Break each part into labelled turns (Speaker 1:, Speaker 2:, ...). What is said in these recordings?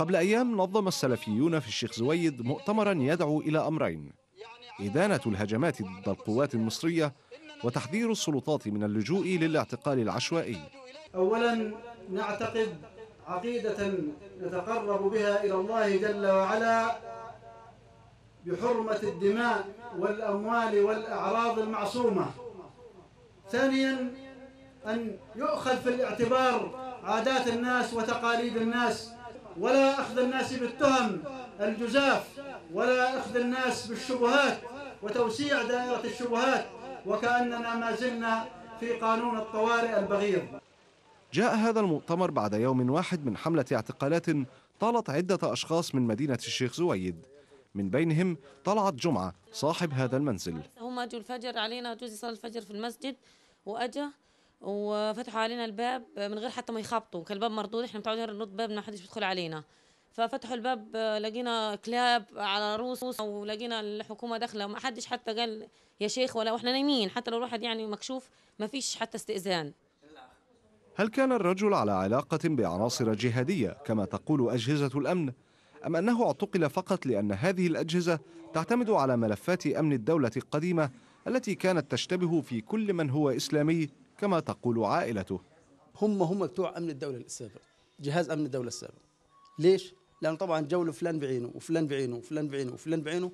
Speaker 1: قبل أيام نظم السلفيون في الشيخ زويد مؤتمرا يدعو إلى أمرين إدانة الهجمات ضد القوات المصرية وتحذير السلطات من اللجوء للاعتقال العشوائي
Speaker 2: أولا نعتقد عقيدة نتقرب بها إلى الله جل وعلا بحرمة الدماء والأموال والأعراض المعصومة ثانيا أن يؤخذ في الاعتبار عادات الناس وتقاليد الناس ولا أخذ الناس بالتهم الجزاف ولا أخذ الناس بالشبهات وتوسيع دائرة الشبهات وكأننا ما زلنا في قانون الطوارئ البغيض
Speaker 1: جاء هذا المؤتمر بعد يوم واحد من حملة اعتقالات طالت عدة أشخاص من مدينة الشيخ زويد من بينهم طلعت جمعة صاحب هذا المنزل
Speaker 3: هم أجوا الفجر علينا جوزي صلى الفجر في المسجد وأجا وفتحوا علينا الباب من غير حتى ما يخبطوا كان الباب مردود احنا متعودين نرد بابنا ما حدش بيدخل علينا ففتحوا الباب لقينا كلاب على رؤوسنا ولقينا الحكومه داخله ما حدش حتى قال يا شيخ ولا واحنا نايمين حتى لو الواحد يعني مكشوف ما فيش حتى استئذان
Speaker 1: هل كان الرجل على علاقة بعناصر جهادية كما تقول أجهزة الأمن أم أنه اعتقل فقط لأن هذه الأجهزة تعتمد على ملفات أمن الدولة القديمة التي كانت تشتبه في كل من هو إسلامي كما تقول عائلته هم هم بتوع أمن الدولة السابق جهاز أمن الدولة السابق
Speaker 2: ليش؟ لأنه طبعا جو فلان بعينه وفلان بعينه وفلان بعينه وفلان بعينه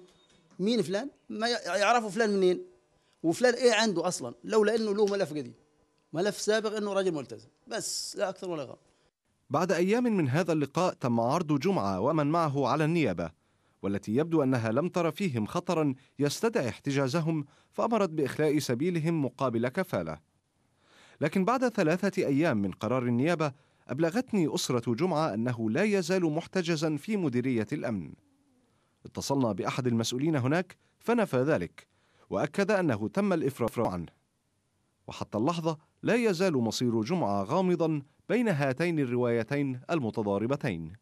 Speaker 2: مين فلان؟ ما يعرفوا فلان منين؟ وفلان إيه عنده أصلا؟ لولا أنه له ملف قديم ملف سابق أنه رجل ملتزم بس لا أكثر ولا أقل
Speaker 1: بعد أيام من هذا اللقاء تم عرض جمعة ومن معه على النيابة والتي يبدو أنها لم تر فيهم خطرا يستدعي احتجازهم فأمرت بإخلاء سبيلهم مقابل كفالة لكن بعد ثلاثة أيام من قرار النيابة أبلغتني أسرة جمعة أنه لا يزال محتجزا في مديرية الأمن اتصلنا بأحد المسؤولين هناك فنفى ذلك وأكد أنه تم الإفراف عنه وحتى اللحظة لا يزال مصير جمعة غامضا بين هاتين الروايتين المتضاربتين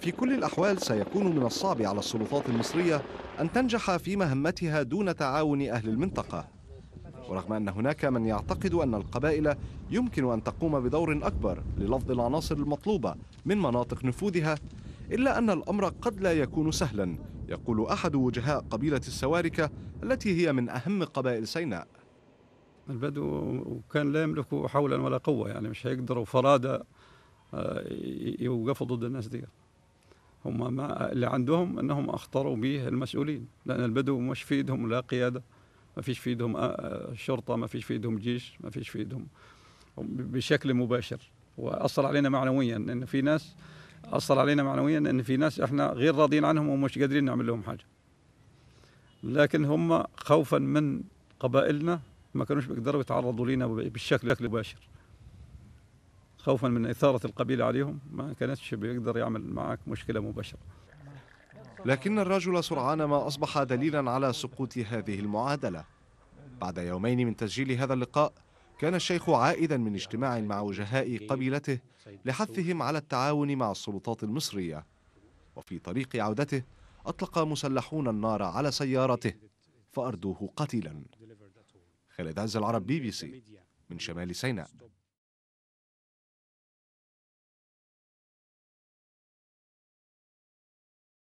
Speaker 1: في كل الأحوال سيكون من الصعب على السلطات المصرية أن تنجح في مهمتها دون تعاون أهل المنطقة ورغم أن هناك من يعتقد أن القبائل يمكن أن تقوم بدور أكبر للفظ العناصر المطلوبة من مناطق نفوذها إلا أن الأمر قد لا يكون سهلا يقول أحد وجهاء قبيلة السواركة التي هي من أهم قبائل سيناء البدو كان لا يملكوا حولا ولا قوة يعني مش هيقدروا فرادة
Speaker 3: آه، يوقفوا ضد الناس دي هم ما اللي عندهم أنهم أخطروا به المسؤولين لأن البدو مش في إيدهم لا قيادة ما فيش في ايدهم شرطه ما فيش في ايدهم جيش ما فيش في ايدهم بشكل مباشر واثر علينا معنويا ان في ناس اثر علينا معنويا ان في ناس احنا غير راضيين عنهم ومش قادرين نعمل لهم حاجه لكن هم خوفا من قبائلنا ما كانوش بيقدروا يتعرضوا لينا بالشكل المباشر خوفا من اثاره
Speaker 1: القبيله عليهم ما كانتش بيقدر يعمل معك مشكله مباشره لكن الرجل سرعان ما أصبح دليلا على سقوط هذه المعادلة بعد يومين من تسجيل هذا اللقاء كان الشيخ عائدا من اجتماع مع وجهاء قبيلته لحثهم على التعاون مع السلطات المصرية وفي طريق عودته أطلق مسلحون النار على سيارته فأردوه قتيلا خالد عز العرب بي بي سي من شمال سيناء